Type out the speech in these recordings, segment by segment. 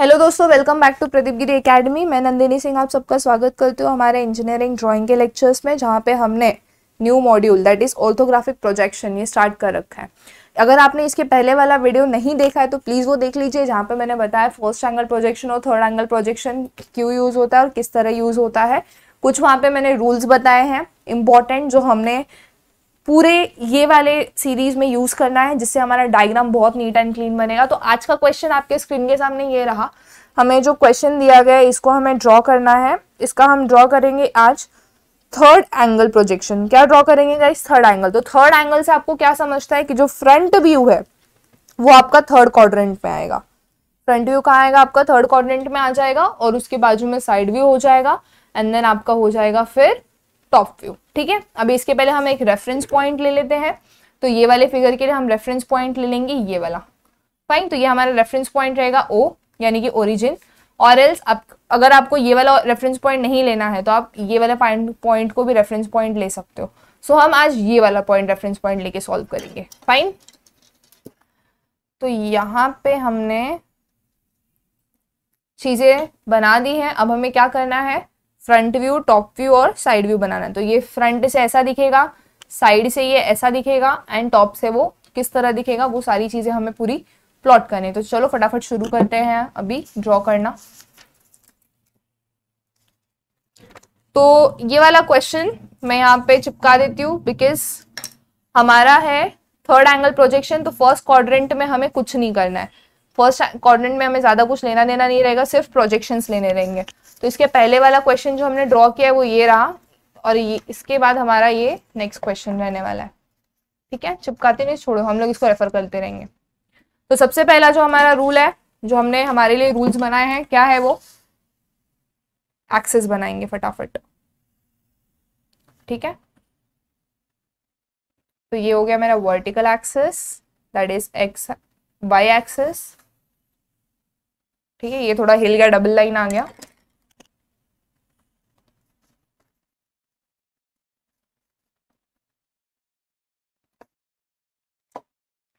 Hello दोस्तों welcome back to Pradeep Giri academy मैं नंदिनी सिंह आप सबका स्वागत करती हूँ हमारे इंजीनियरिंग ड्राइंग के लेक्चर्स में जहाँ पे हमने new module that is orthographic projection ये स्टार्ट कर रखा है अगर आपने इसके पहले वाला वीडियो नहीं देखा है तो प्लीज़ वो देख लीजिए जहाँ पे मैंने बताया फर्स्ट एंगल प्रोजेक्शन और थर्ड एंगल प्रोजेक्शन क्यों यूज़ होता है और किस तरह यूज़ होता है कुछ वहाँ पे मैंने रूल्स बताए हैं इंपॉर्टेंट जो हमने पूरे ये वाले सीरीज में यूज करना है जिससे हमारा डायग्राम बहुत नीट एंड क्लीन बनेगा तो आज का क्वेश्चन आपके स्क्रीन के सामने ये रहा हमें जो क्वेश्चन दिया गया है इसको हमें ड्रॉ करना है इसका हम ड्रॉ करेंगे आज थर्ड एंगल प्रोजेक्शन क्या ड्रॉ करेंगे गाइस थर्ड एंगल तो थर्ड एंगल से आपको क्या समझता है कि जो फ्रंट व्यू है वो आपका थर्ड क्वाड्रेंट में आएगा फ्रंट व्यू कहाँ आएगा आपका थर्ड क्वाड्रेंट में आ जाएगा और उसके बाजू में साइड व्यू हो जाएगा एंड देन आपका हो जाएगा फिर टॉप व्यू ठीक है अभी इसके पहले हम एक रेफरेंस पॉइंट ले लेते हैं तो ये वाले फिगर के लिए हम रेफरेंस पॉइंट ले लेंगे ये वाला फाइन तो ये हमारा रेफरेंस पॉइंट रहेगा ओ यानी कि ओरिजिन और एल्स आप अगर आपको ये वाला रेफरेंस पॉइंट नहीं लेना है तो आप ये वाला पॉइंट को भी रेफरेंस पॉइंट ले सकते हो सो so, हम आज ये वाला पॉइंट रेफरेंस पॉइंट लेके सॉल्व करेंगे फाइन तो यहाँ पे हमने चीज़ें बना दी हैं अब हमें क्या करना है फ्रंट व्यू टॉप व्यू और साइड व्यू बनाना है तो ये फ्रंट से ऐसा दिखेगा साइड से ये ऐसा दिखेगा एंड टॉप से वो किस तरह दिखेगा वो सारी चीज़ें हमें पूरी प्लॉट करनी है तो चलो फटाफट शुरू करते हैं अभी ड्रॉ करना तो ये वाला क्वेश्चन मैं यहाँ पे चिपका देती हूँ बिकॉज हमारा है थर्ड एंगल प्रोजेक्शन तो फर्स्ट क्वाड्रेंट में हमें कुछ नहीं करना है फर्स्ट कॉर्डिनेट में हमें ज़्यादा कुछ लेना देना नहीं रहेगा सिर्फ प्रोजेक्शन लेने रहेंगे तो इसके पहले वाला क्वेश्चन जो हमने ड्रॉ किया है वो ये रहा और ये इसके बाद हमारा ये नेक्स्ट क्वेश्चन रहने वाला है ठीक है चिपकाते नहीं छोड़ो हम लोग इसको रेफर करते रहेंगे तो सबसे पहला जो हमारा रूल है जो हमने हमारे लिए रूल्स बनाए हैं क्या है वो एक्सेस बनाएंगे फटाफट ठीक है तो ये हो गया मेरा vertical axis that is X Y axis ठीक है ये थोड़ा हिल गया डबल लाइन आ गया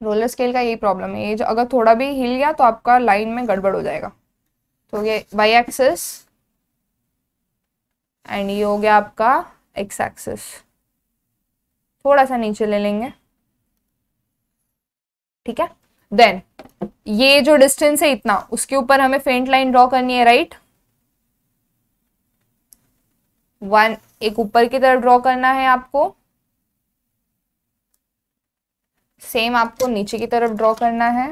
रोलर स्केल का यही प्रॉब्लम है ये जो अगर थोड़ा भी हिल गया तो आपका लाइन में गड़बड़ हो जाएगा तो ये वाई एक्सिस एंड ये हो गया आपका एक्स एक्सिस थोड़ा सा नीचे ले लेंगे ठीक है देन ये जो डिस्टेंस है इतना उसके ऊपर हमें फेंट लाइन ड्रॉ करनी है राइट वन एक ऊपर की तरफ ड्रॉ करना है आपको सेम आपको नीचे की तरफ ड्रॉ करना है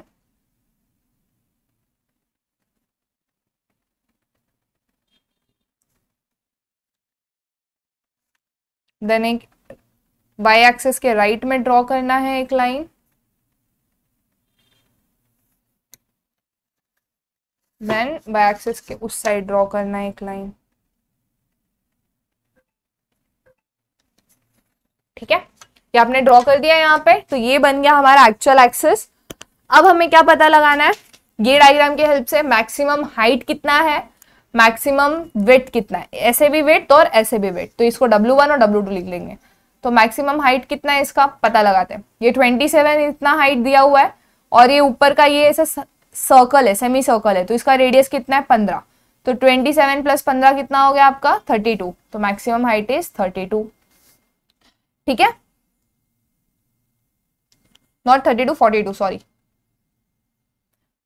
देन एक वाई एक्सेस के राइट में ड्रॉ करना है एक लाइन देन बाय एक्सेस के उस साइड ड्रॉ करना एक लाइन ठीक है ये आपने ड्रॉ कर दिया यहाँ पे तो ये बन गया हमारा एक्चुअल एक्सेस अब हमें क्या पता लगाना है ये डायग्राम की हेल्प से मैक्सिमम हाइट कितना है मैक्सिमम वेट कितना है ऐसे भी वेट और ऐसे भी वेट तो इसको W1 और W2 लिख लेंगे तो मैक्सिमम हाइट कितना है इसका पता लगाते हैं ये 27 इतना हाइट दिया हुआ है और ये ऊपर का ये ऐसा सर्कल है सेमी सर्कल है तो इसका रेडियस कितना है पंद्रह तो ट्वेंटी सेवन प्लस पंद्रह कितना हो गया आपका थर्टी टू तो maximum height is thirty two ठीक है not thirty two forty two sorry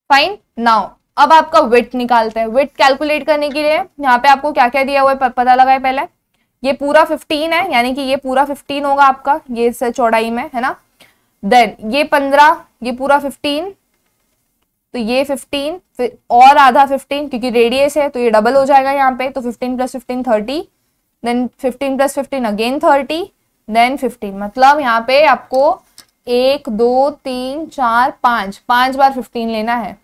fine now अब आपका विथ निकालते हैं विथ कैलकुलेट करने के लिए यहाँ पे आपको क्या क्या दिया हुआ है पता लगा है पहले ये पूरा 15 है यानी कि ये पूरा 15 होगा आपका ये चौड़ाई में है ना देन ये 15 ये पूरा फिफ्टीन तो ये 15 फिर और आधा 15 क्योंकि रेडियस है तो ये डबल हो जाएगा यहाँ पे तो 15 plus fifteen thirty then 15 plus 15 again 30 then 15 मतलब यहाँ पे आपको एक दो तीन चार पाँच पांच बार 15 लेना है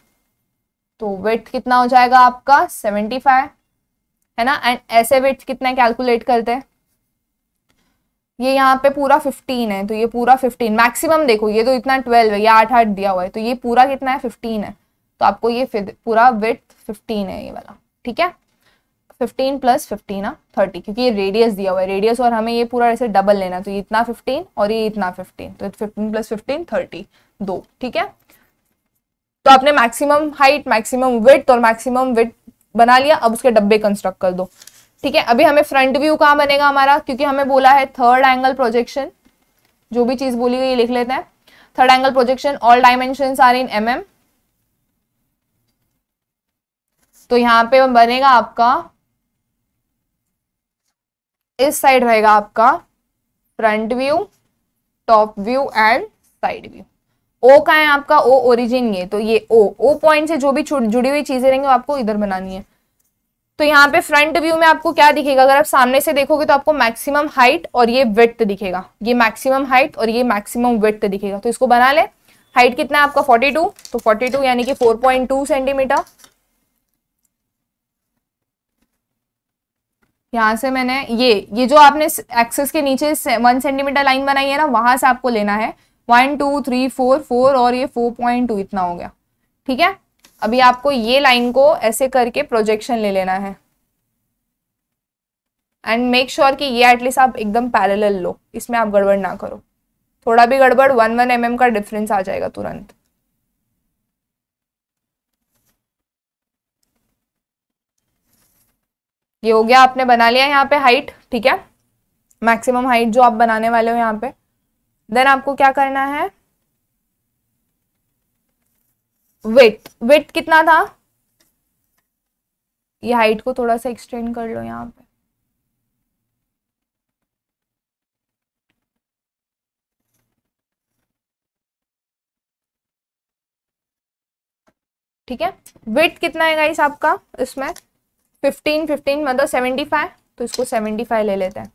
तो वेट कितना हो जाएगा आपका 75 है ना एंड ऐसे वेट कितना कैलकुलेट करते हैं ये यहाँ पे पूरा 15 है तो ये पूरा 15 मैक्सिमम देखो ये तो इतना 12 है ये आठ आठ दिया हुआ है तो ये पूरा कितना है 15 है तो आपको ये पूरा विथ फिफ्टीन है ये वाला ठीक है फिफ्टीन प्लस फिफ्टीन ना थर्टी क्योंकि ये रेडियस दिया हुआ है रेडियस और हमें ये पूरा ऐसे डबल लेना तो ये इतना फिफ्टीन और ये इतना फिफ्टीन तो फिफ्टीन प्लस फिफ्टीन थर्टी दो ठीक है तो आपने मैक्सिमम हाइट मैक्सिमम विथ और मैक्सिमम विथ बना लिया अब उसके डब्बे कंस्ट्रक्ट कर दो ठीक है अभी हमें फ्रंट व्यू कहाँ बनेगा हमारा क्योंकि हमें बोला है थर्ड एंगल प्रोजेक्शन जो भी चीज़ बोली गई लिख लेते हैं third angle projection all dimension are in M M तो यहाँ पे बनेगा आपका इस साइड रहेगा आपका front view top view and side view ओ का है आपका ओ ओरिजिन ये तो ये ओ ओ पॉइंट से जो भी जुड़ी हुई चीजें रहेंगी वो आपको इधर बनानी है तो यहाँ पे फ्रंट व्यू में आपको क्या दिखेगा अगर आप सामने से देखोगे तो आपको मैक्सिमम हाइट और ये विथ दिखेगा ये मैक्सिमम हाइट और ये मैक्सिमम विथ दिखेगा तो इसको बना ले हाइट कितना है आपका 42 तो 42 यानी कि 4.2 सेंटीमीटर यहाँ से मैंने ये ये जो आपने एक्सेस के नीचे वन सेंटीमीटर लाइन बनाई है ना वहां से आपको लेना है one two three four four और ये फोर पॉइंट टू इतना हो गया ठीक है अभी आपको ये लाइन को ऐसे करके प्रोजेक्शन ले लेना है एंड मेक श्योर कि ये एटलीस्ट आप एकदम पैरेलल लो इसमें आप गड़बड़ ना करो थोड़ा भी गड़बड़ वन वन एम का डिफरेंस आ जाएगा तुरंत ये हो गया आपने बना लिया यहाँ पे हाइट ठीक है मैक्सिमम हाइट जो आप बनाने वाले हो यहाँ पे देन आपको क्या करना है विथ विथ कितना था ये हाइट को थोड़ा सा एक्सटेंड कर लो यहाँ पे ठीक है वेट कितना है गाइस आपका इसमें फिफ्टीन फिफ्टीन मतलब सेवेंटी फाइव तो इसको सेवेंटी फाइव ले लेते हैं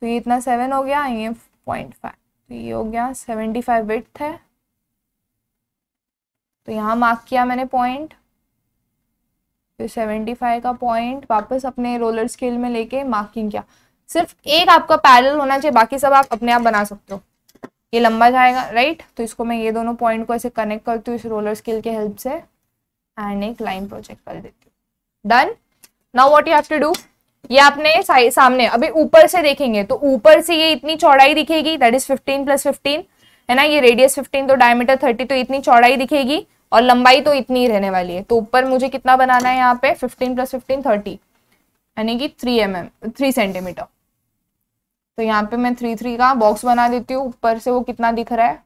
तो ये इतना सेवन हो गया ये पॉइंट फाइव तो ये हो गया सेवेंटी फाइव विथ है तो यहाँ मार्क किया मैंने पॉइंट फिर सेवेंटी फाइव का पॉइंट वापस अपने रोलर स्केल में लेके मार्किंग किया सिर्फ एक आपका पैरल होना चाहिए बाकी सब आप अपने आप बना सकते हो ये लंबा जाएगा राइट तो इसको मैं ये दोनों पॉइंट को ऐसे कनेक्ट करती हूँ इस रोलर स्केल के हेल्प से एंड एक लाइन प्रोजेक्ट कर देती हूँ done now what you have to do ये आपने सामने अभी ऊपर से देखेंगे तो ऊपर से ये इतनी चौड़ाई दिखेगी दैट इज 15 प्लस 15 है ना ये रेडियस 15 तो डायमीटर 30 तो इतनी चौड़ाई दिखेगी और लंबाई तो इतनी ही रहने वाली है तो ऊपर मुझे कितना बनाना है यहाँ पे 15 प्लस फिफ्टीन थर्टी यानी कि 3 एम एम थ्री सेंटीमीटर तो यहाँ पे मैं थ्री थ्री का बॉक्स बना देती हूँ ऊपर से वो कितना दिख रहा है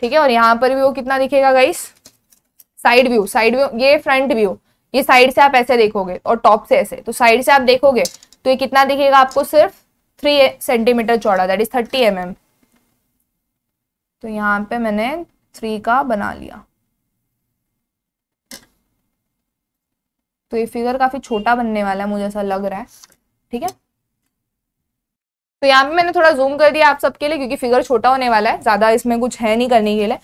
ठीक है और यहाँ पर भी वो कितना दिखेगा guys side view side view ये फ्रंट व्यू ये साइड से आप ऐसे देखोगे और टॉप से ऐसे तो साइड से आप देखोगे तो ये कितना दिखेगा आपको सिर्फ थ्री सेंटीमीटर चौड़ा that is thirty M mm. तो यहाँ पे मैंने थ्री का बना लिया तो ये फिगर काफी छोटा बनने वाला है मुझे ऐसा लग रहा है ठीक है तो यहाँ पे मैंने थोड़ा जूम कर दिया आप सबके लिए क्योंकि फिगर छोटा होने वाला है ज्यादा इसमें कुछ है नहीं करने के लिए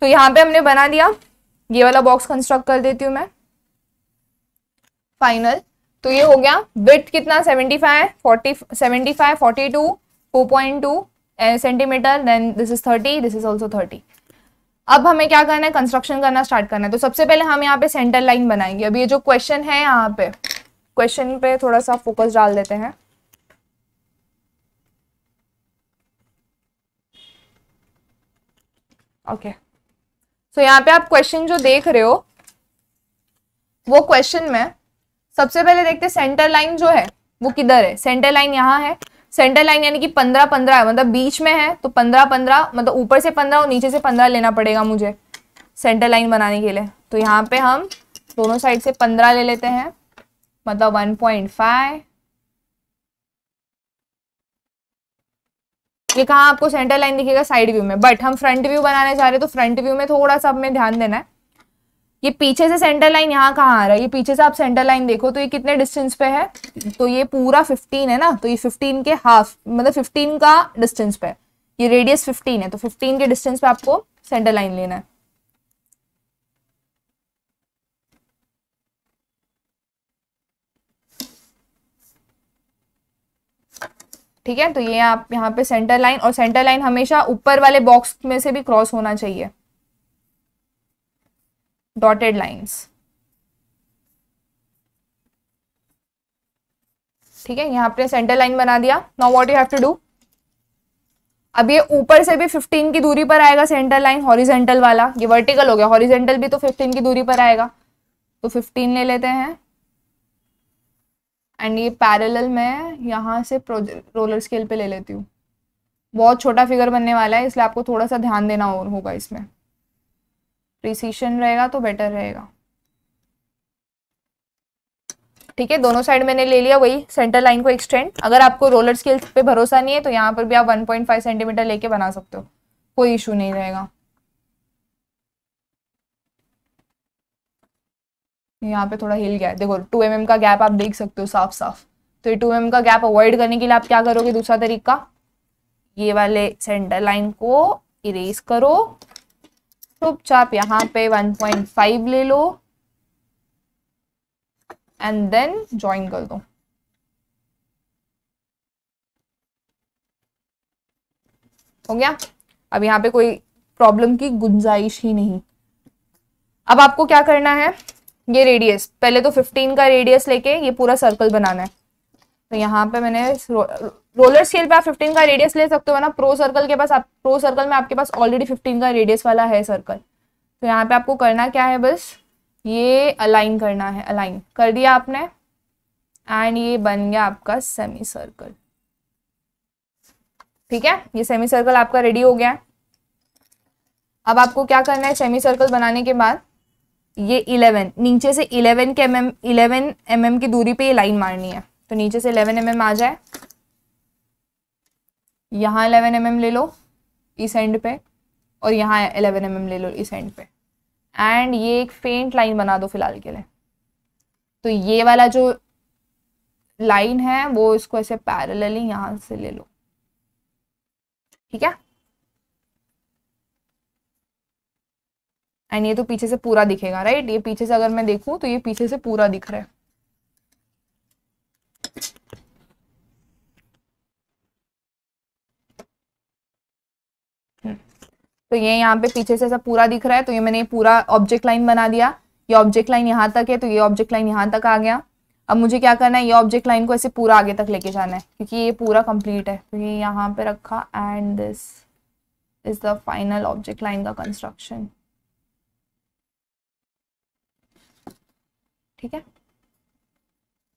तो यहाँ पे हमने बना दिया ये वाला बॉक्स कंस्ट्रक्ट कर देती हूँ मैं फाइनल तो ये हो गया विथ कितना 75 40 75 42 two centimetre then this is 30 this is also 30 अब हमें क्या करना है कंस्ट्रक्शन करना स्टार्ट करना है तो सबसे पहले हम यहाँ पे सेंटर लाइन बनाएंगे अब ये जो क्वेश्चन है यहाँ पे क्वेश्चन पे थोड़ा सा फोकस डाल देते हैं ओके okay. सो so, यहाँ पे आप क्वेश्चन जो देख रहे हो वो क्वेश्चन में सबसे पहले देखते सेंटर लाइन जो है वो किधर है सेंटर लाइन यहाँ है सेंटर लाइन यानी कि पंद्रह पंद्रह है मतलब बीच में है तो पंद्रह पंद्रह मतलब ऊपर से पंद्रह और नीचे से पंद्रह लेना पड़ेगा मुझे सेंटर लाइन बनाने के लिए तो यहाँ पे हम दोनों साइड से पंद्रह ले लेते हैं मतलब वन पॉइंट फाइव ये कहाँ आपको सेंटर लाइन दिखेगा साइड व्यू में बट हम फ्रंट व्यू बनाने जा रहे हैं तो फ्रंट व्यू में थोड़ा सा हमें ध्यान देना है ये पीछे से सेंटर लाइन यहाँ कहाँ आ रहा है ये पीछे से आप सेंटर लाइन देखो तो ये कितने डिस्टेंस पे है तो ये पूरा 15 है ना तो ये 15 के हाफ मतलब 15 का डिस्टेंस पे ये रेडियस 15 है तो 15 के डिस्टेंस पे आपको सेंटर लाइन लेना है ठीक है तो ये आप यहाँ पे सेंटर लाइन और सेंटर लाइन हमेशा ऊपर वाले बॉक्स में से भी क्रॉस होना चाहिए डॉटेड लाइंस ठीक है यहाँ पे सेंटर लाइन बना दिया now what you have to do अब ये ऊपर से भी 15 की दूरी पर आएगा सेंटर लाइन हॉरिजेंटल वाला ये वर्टिकल हो गया हॉरिजेंटल भी तो 15 की दूरी पर आएगा तो 15 ले लेते हैं एंड ये पैरेलल मैं यहाँ से रोलर स्केल पे ले लेती हूँ बहुत छोटा फिगर बनने वाला है इसलिए आपको थोड़ा सा ध्यान देना और होगा इसमें प्रिसीशन रहेगा तो बेटर रहेगा ठीक है दोनों साइड मैंने ले लिया वही सेंटर लाइन को एक्सटेंड अगर आपको रोलर स्केल पे भरोसा नहीं है तो यहाँ पर भी आप 1.5 सेंटीमीटर लेके बना सकते हो कोई इशू नहीं रहेगा यहाँ पे थोड़ा हिल गया है देखो टू एम mm का गैप आप देख सकते हो साफ साफ तो ये टू एम mm का गैप अवॉइड करने के लिए आप क्या करोगे दूसरा तरीका ये वाले सेंटर लाइन को इरेज करो चुपचाप यहाँ पे 1.5 ले लो एंड देन ज्वाइन कर दो हो गया अब यहाँ पे कोई प्रॉब्लम की गुंजाइश ही नहीं अब आपको क्या करना है ये रेडियस पहले तो 15 का रेडियस लेके ये पूरा सर्कल बनाना है तो यहाँ पे मैंने रोलर स्केल पे आप 15 का रेडियस ले सकते हो ना प्रो सर्कल के पास आप प्रो सर्कल में आपके पास ऑलरेडी 15 का रेडियस वाला है सर्कल तो यहाँ पे आपको करना क्या है बस ये अलाइन करना है अलाइन कर दिया आपने एंड ये बन गया आपका सेमी सर्कल ठीक है ये सेमी सर्कल आपका रेडी हो गया अब आपको क्या करना है सेमी सर्कल बनाने के बाद ये 11 नीचे से 11 के M M eleven M M की दूरी पे ये लाइन मारनी है तो नीचे से 11 एम mm आ जाए यहाँ 11 एम mm ले लो इस एंड पे और यहाँ 11 एम mm ले लो इस एंड पे एंड ये एक फेंट लाइन बना दो फिलहाल के लिए तो ये वाला जो लाइन है वो इसको ऐसे पैरेलली यहाँ से ले लो ठीक है एंड ये तो पीछे से पूरा दिखेगा राइट ये पीछे से अगर मैं देखूं तो ये पीछे से पूरा दिख रहा है हम्म। तो ये यहाँ पे पीछे से ऐसा पूरा दिख रहा है तो ये मैंने पूरा ऑब्जेक्ट लाइन बना दिया ये ऑब्जेक्ट लाइन यहाँ तक है तो ये ऑब्जेक्ट लाइन यहाँ तक आ गया अब मुझे क्या करना है ये ऑब्जेक्ट लाइन को ऐसे पूरा आगे तक लेके जाना है क्योंकि ये पूरा कंप्लीट है तो ये यहाँ पे रखा and this is the final object line का कंस्ट्रक्शन ठीक है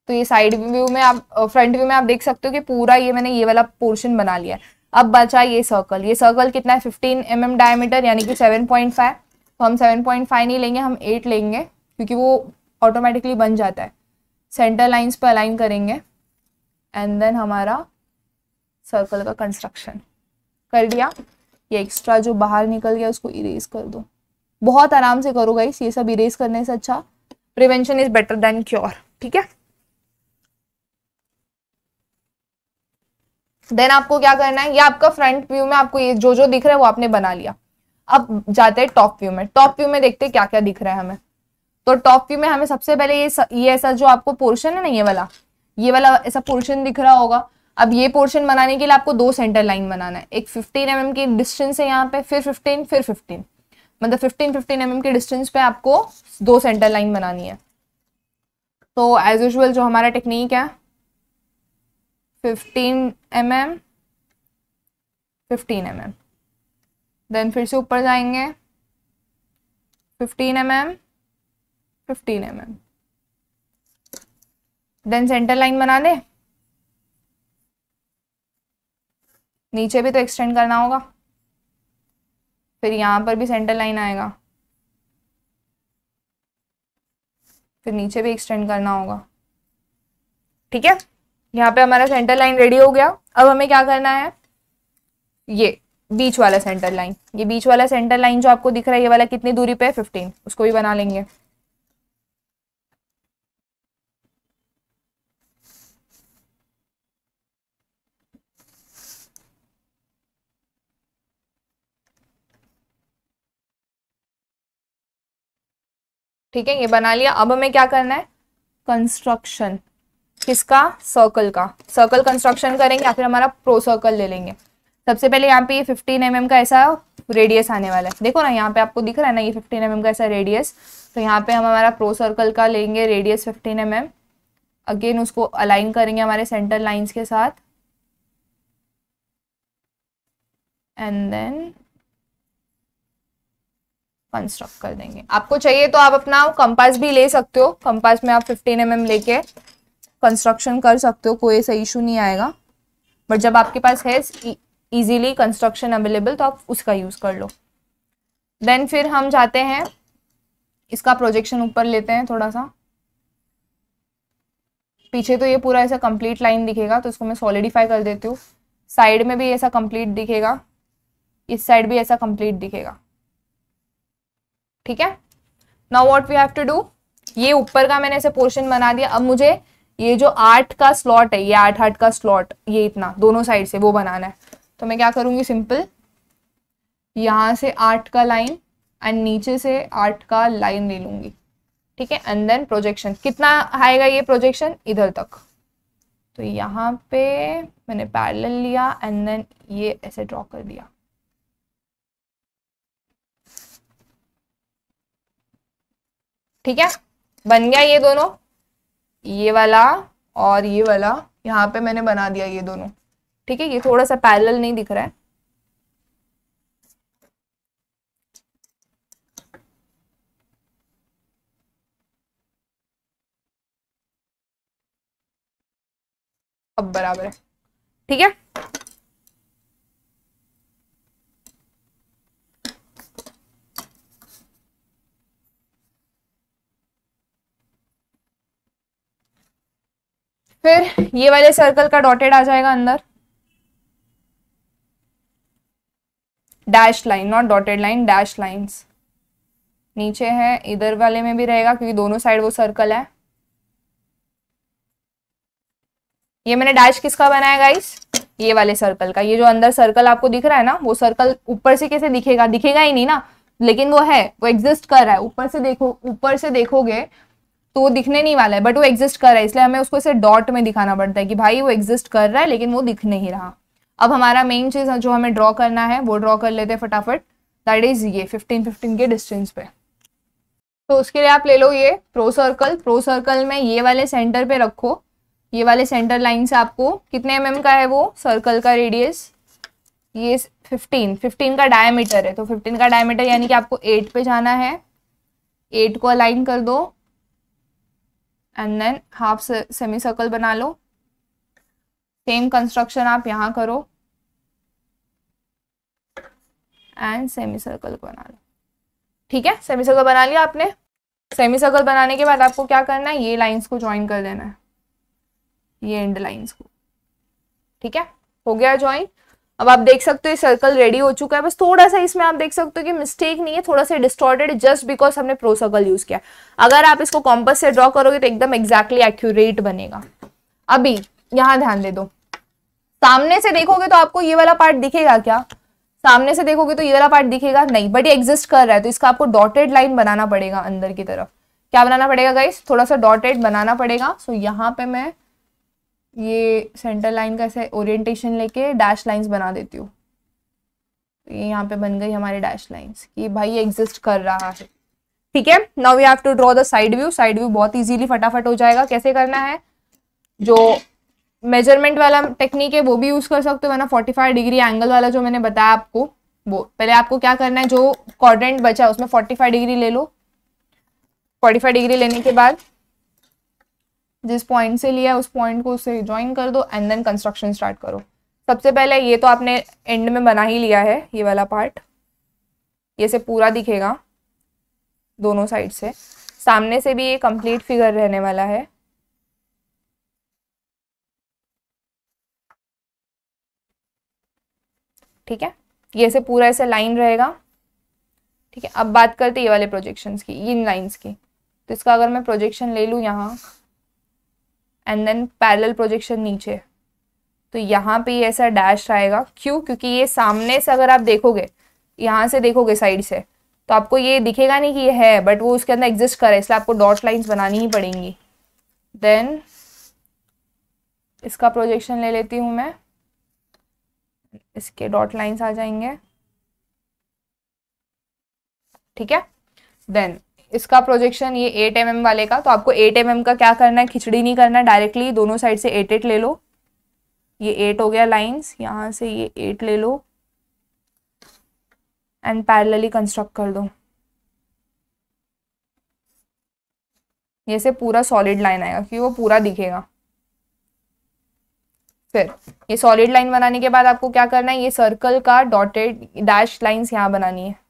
तो ये साइड व्यू में आप फ्रंट व्यू में आप देख सकते हो कि पूरा ये मैंने ये वाला पोर्शन बना लिया है अब बचा ये सर्कल ये सर्कल कितना है फिफ्टीन एम एम डायमीटर यानी कि सेवन पॉइंट फाइव तो हम सेवन पॉइंट फाइव नहीं लेंगे हम एट लेंगे क्योंकि वो ऑटोमेटिकली बन जाता है सेंटर लाइंस पर अलाइन करेंगे एंड देन हमारा सर्कल का कंस्ट्रक्शन कर दिया ये एक्स्ट्रा जो बाहर निकल गया उसको इरेज कर दो बहुत आराम से करो गाइस ये सब इरेज करने से अच्छा prevention is better than cure ठीक है देन आपको क्या करना है ये आपका फ्रंट व्यू में आपको ये जो जो दिख रहा है वो आपने बना लिया अब जाते हैं टॉप व्यू में टॉप व्यू में देखते हैं क्या क्या दिख रहा है हमें तो टॉप व्यू में हमें सबसे पहले ये स, ये ऐसा जो आपको पोर्शन है ना ये वाला ये वाला ऐसा पोर्शन दिख रहा होगा अब ये पोर्शन बनाने के लिए आपको दो सेंटर लाइन बनाना है एक फिफ्टीन एम mm की डिस्टेंस है यहाँ पे फिर फिफ्टीन फिर फिफ्टीन मतलब फिफ्टीन फिफ्टीन एम के डिस्टेंस पे आपको दो सेंटर लाइन बनानी है तो एज यूजल जो हमारा टेक्निक है fifteen M M fifteen M M then फिर से ऊपर जाएंगे fifteen M M fifteen M M then centre line बना दे नीचे भी तो एक्सटेंड करना होगा फिर यहाँ पर भी सेंटर लाइन आएगा फिर नीचे भी एक्सटेंड करना होगा ठीक है यहाँ पे हमारा सेंटर लाइन रेडी हो गया अब हमें क्या करना है ये बीच वाला सेंटर लाइन ये बीच वाला सेंटर लाइन जो आपको दिख रहा है ये वाला कितनी दूरी पे है फिफ्टीन उसको भी बना लेंगे ठीक है ये बना लिया अब हमें क्या करना है कंस्ट्रक्शन किसका सर्कल का सर्कल कंस्ट्रक्शन करेंगे या फिर हमारा प्रो सर्कल ले लेंगे सबसे पहले यहाँ पे ये फिफ्टीन एम mm का ऐसा रेडियस आने वाला है देखो ना यहाँ पे आपको दिख रहा है ना ये फिफ्टीन एम mm का ऐसा रेडियस तो यहाँ पे हम हमारा प्रो सर्कल का लेंगे radius fifteen M mm again उसको अलाइन करेंगे हमारे सेंटर लाइन्स के साथ एंड देन कंस्ट्रक्ट कर देंगे आपको चाहिए तो आप अपना कंपास भी ले सकते हो कंपास में आप 15 एम mm लेके कंस्ट्रक्शन कर सकते हो कोई ऐसा इशू नहीं आएगा बट जब आपके पास है इजीली कंस्ट्रक्शन अवेलेबल तो आप उसका यूज़ कर लो देन फिर हम जाते हैं इसका प्रोजेक्शन ऊपर लेते हैं थोड़ा सा पीछे तो ये पूरा ऐसा कंप्लीट लाइन दिखेगा तो इसको मैं सॉलिडिफाई कर देती हूँ साइड में भी ऐसा कंप्लीट दिखेगा इस साइड भी ऐसा कंप्लीट दिखेगा ठीक है now what we have to do ये ऊपर का मैंने ऐसे पोर्शन बना दिया अब मुझे ये जो आठ का स्लॉट है ये आठ आठ का स्लॉट ये इतना दोनों साइड से वो बनाना है तो मैं क्या करूंगी सिंपल यहां से आठ का लाइन एंड नीचे से आठ का लाइन ले लूंगी ठीक है एंड देन प्रोजेक्शन कितना आएगा ये प्रोजेक्शन इधर तक तो यहाँ पे मैंने पैरेलल लिया एंड देन ये ऐसे ड्रॉ कर दिया ठीक है बन गया ये दोनों ये वाला और ये वाला यहाँ पे मैंने बना दिया ये दोनों ठीक है ये थोड़ा सा पैरेलल नहीं दिख रहा है अब बराबर है ठीक है फिर ये वाले सर्कल का डॉटेड आ जाएगा अंदर dash line not dotted line dash lines नीचे है इधर वाले में भी रहेगा क्योंकि दोनों साइड वो सर्कल है ये मैंने डैश किसका बनाया गाइस ये वाले सर्कल का ये जो अंदर सर्कल आपको दिख रहा है ना वो सर्कल ऊपर से कैसे दिखेगा दिखेगा ही नहीं ना लेकिन वो है वो एग्जिस्ट कर रहा है ऊपर से देखो ऊपर से देखोगे तो वो दिखने नहीं वाला है बट वो एग्जिस्ट कर रहा है इसलिए हमें उसको इसे डॉट में दिखाना पड़ता है कि भाई वो एग्जिस्ट कर रहा है लेकिन वो दिख नहीं रहा अब हमारा मेन चीज़ जो हमें ड्रॉ करना है वो ड्रॉ कर लेते हैं फटाफट दैट इज़ ये फिफ्टीन फिफ्टीन के डिस्टेंस पे तो उसके लिए आप ले लो ये प्रो सर्कल प्रो सर्कल में ये वाले सेंटर पे रखो ये वाले सेंटर लाइन से आपको कितने एम mm का है वो सर्कल का रेडियस ये 15 15 का डायमीटर है तो 15 का डायमीटर यानी कि आपको 8 पे जाना है 8 को अलाइन कर दो and then half semi circle बना लो सेम कंस्ट्रक्शन आप यहां करो एंड सेमी सर्कल बना लो ठीक है सेमी सर्कल बना लिया आपने सेमी सर्कल बनाने के बाद आपको क्या करना है ये लाइंस को ज्वाइन कर देना है ये एंड लाइंस को ठीक है हो गया ज्वाइन अब आप देख सकते हो ये सर्कल रेडी हो चुका है बस थोड़ा सा इसमें आप देख सकते हो कि मिस्टेक नहीं है थोड़ा सा डिस्टॉर्टेड जस्ट बिकॉज हमने प्रो सर्कल यूज किया अगर आप इसको कॉम्पस से ड्रॉ करोगे तो एकदम एग्जैक्टली एक्यूरेट बनेगा अभी यहाँ ध्यान दे दो सामने से देखोगे तो आपको ये वाला पार्ट दिखेगा क्या सामने से देखोगे तो ये वाला पार्ट दिखेगा नहीं बट ये एग्जिस्ट कर रहा है तो इसका आपको डॉटेड लाइन बनाना पड़ेगा अंदर की तरफ क्या बनाना पड़ेगा गाइस थोड़ा सा डॉटेड बनाना पड़ेगा सो यहाँ पे मैं ये सेंटर लाइन का ऐसे ओरिएंटेशन लेके डैश लाइंस बना देती हूँ तो ये यहाँ पे बन गई हमारे डैश लाइंस कि भाई एग्जिस्ट कर रहा है ठीक है now we have to draw the side view side view बहुत इजीली फटाफट हो जाएगा कैसे करना है जो मेजरमेंट वाला टेक्निक है वो भी यूज़ कर सकते हो वरना फोर्टी फाइव डिग्री एंगल वाला जो मैंने बताया आपको वो पहले आपको क्या करना है जो कॉर्डेंट बचा है उसमें फोर्टी फाइव डिग्री ले लो फोर्टी फाइव डिग्री लेने के बाद जिस पॉइंट से लिया है उस पॉइंट को उससे ज्वाइन कर दो एंड देन कंस्ट्रक्शन स्टार्ट करो सबसे पहले ये तो आपने एंड में बना ही लिया है ये वाला पार्ट ये से पूरा दिखेगा दोनों साइड से सामने से भी ये कंप्लीट फिगर रहने वाला है ठीक है ये से पूरा ऐसे लाइन रहेगा ठीक है अब बात करते ये वाले प्रोजेक्शंस की इन लाइंस की तो इसका अगर मैं प्रोजेक्शन ले लूँ यहाँ एंड देन पैरेलल प्रोजेक्शन नीचे तो यहाँ पे ये ऐसा डैश आएगा क्यों क्योंकि ये सामने से अगर आप देखोगे यहाँ से देखोगे साइड से तो आपको ये दिखेगा नहीं कि ये है बट वो उसके अंदर एग्जिस्ट करे इसलिए आपको डॉट लाइंस बनानी ही पड़ेंगी देन इसका प्रोजेक्शन ले लेती हूँ मैं इसके डॉट लाइंस आ जाएंगे ठीक है देन इसका प्रोजेक्शन ये एट एम mm वाले का तो आपको एट एम mm का क्या करना है खिचड़ी नहीं करना डायरेक्टली दोनों साइड से एट एट ले लो ये एट हो गया लाइंस यहाँ से ये एट ले लो एंड पैरेलली कंस्ट्रक्ट कर दो ये से पूरा सॉलिड लाइन आएगा क्योंकि वो पूरा दिखेगा फिर ये सॉलिड लाइन बनाने के बाद आपको क्या करना है ये सर्कल का डॉटेड डैश लाइंस यहाँ बनानी है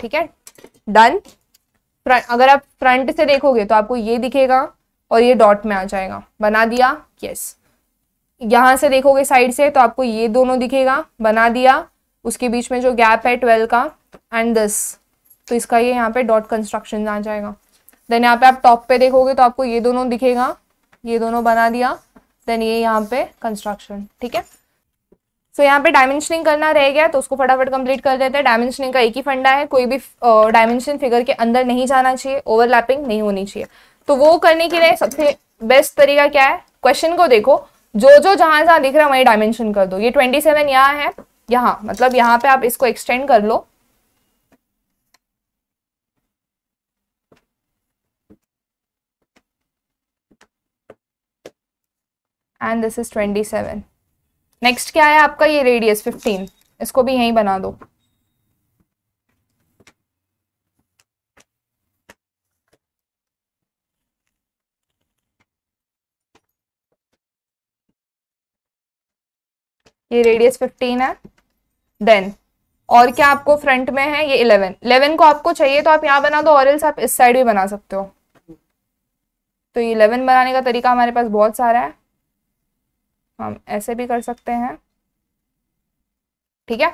ठीक है डन अगर आप फ्रंट से देखोगे तो आपको ये दिखेगा और ये डॉट में आ जाएगा बना दिया यस यहां से देखोगे साइड से तो आपको ये दोनों दिखेगा बना दिया उसके बीच में जो गैप है ट्वेल्व का एंड दिस तो इसका ये यहाँ पे डॉट कंस्ट्रक्शन आ जाएगा देन यहाँ पे आप टॉप पे देखोगे तो आपको ये दोनों दिखेगा ये दोनों बना दिया देन ये यहाँ पे कंस्ट्रक्शन ठीक है सो so, यहाँ पे डायमेंशनिंग करना रह गया तो उसको फटाफट कंप्लीट कर देते हैं डायमेंशनिंग का एक ही फंडा है कोई भी डायमेंशन फिगर के अंदर नहीं जाना चाहिए ओवरलैपिंग नहीं होनी चाहिए तो वो करने के लिए सबसे बेस्ट तरीका क्या है क्वेश्चन को देखो जो जो जहां जहां दिख रहा है वहीं डायमेंशन कर दो ये ट्वेंटी सेवन यहाँ है यहाँ मतलब यहाँ पे आप इसको एक्सटेंड कर लो and this is twenty seven next क्या है आपका ये रेडियस फिफ्टीन इसको भी यहीं बना दो ये रेडियस 15 है देन और क्या आपको फ्रंट में है ये 11 11 को आपको चाहिए तो आप यहाँ बना दो और आप इस साइड भी बना सकते हो तो ये 11 बनाने का तरीका हमारे पास बहुत सारा है हम ऐसे भी कर सकते हैं ठीक है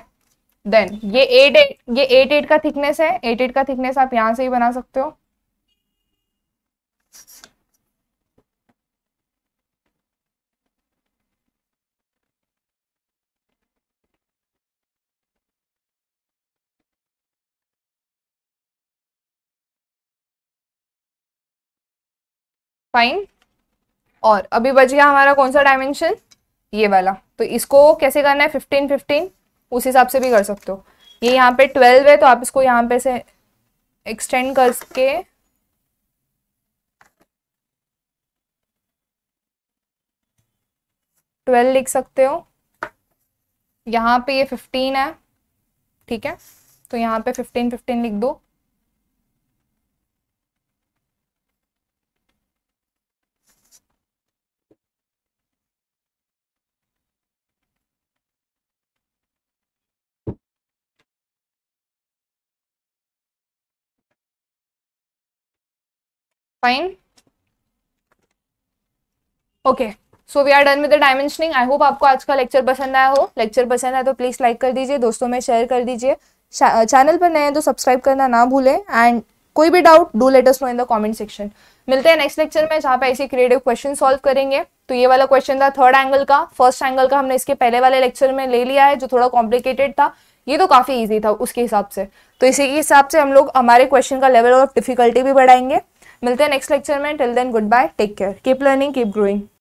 देन ये एट एट ये एट एट का थिकनेस है एट एट का थिकनेस आप यहां से ही बना सकते हो फाइन और अभी बच गया हमारा कौन सा डायमेंशन ये वाला तो इसको कैसे करना है फिफ्टीन फिफ्टीन उस हिसाब से भी कर सकते हो ये यहाँ पे ट्वेल्व है तो आप इसको यहाँ पे से एक्सटेंड करके ट्वेल्व लिख सकते हो यहाँ पे ये फिफ्टीन है ठीक है तो यहाँ पे फिफ्टीन फिफ्टीन लिख दो fine okay so we are done with the dimensioning I hope आपको आज का लेक्चर पसंद आया हो लेक्चर पसंद आया तो प्लीज़ लाइक कर दीजिए दोस्तों में शेयर कर दीजिए चैनल uh, पर नए हैं तो सब्सक्राइब करना ना भूलें एंड कोई भी doubt do let us know in the comment section मिलते हैं नेक्स्ट लेक्चर में जहाँ पे ऐसे क्रिएटिव क्वेश्चन सॉल्व करेंगे तो ये वाला क्वेश्चन था थर्ड एंगल का फर्स्ट एंगल का हमने इसके पहले वाले लेक्चर में ले लिया है जो थोड़ा कॉम्प्लिकेटेड था ये तो काफ़ी ईजी था उसके हिसाब से तो इसी के हिसाब से हम लोग हमारे क्वेश्चन का लेवल ऑफ डिफिकल्टी भी बढ़ाएंगे मिलते हैं नेक्स्ट लेक्चर में till then good bye take care keep learning keep growing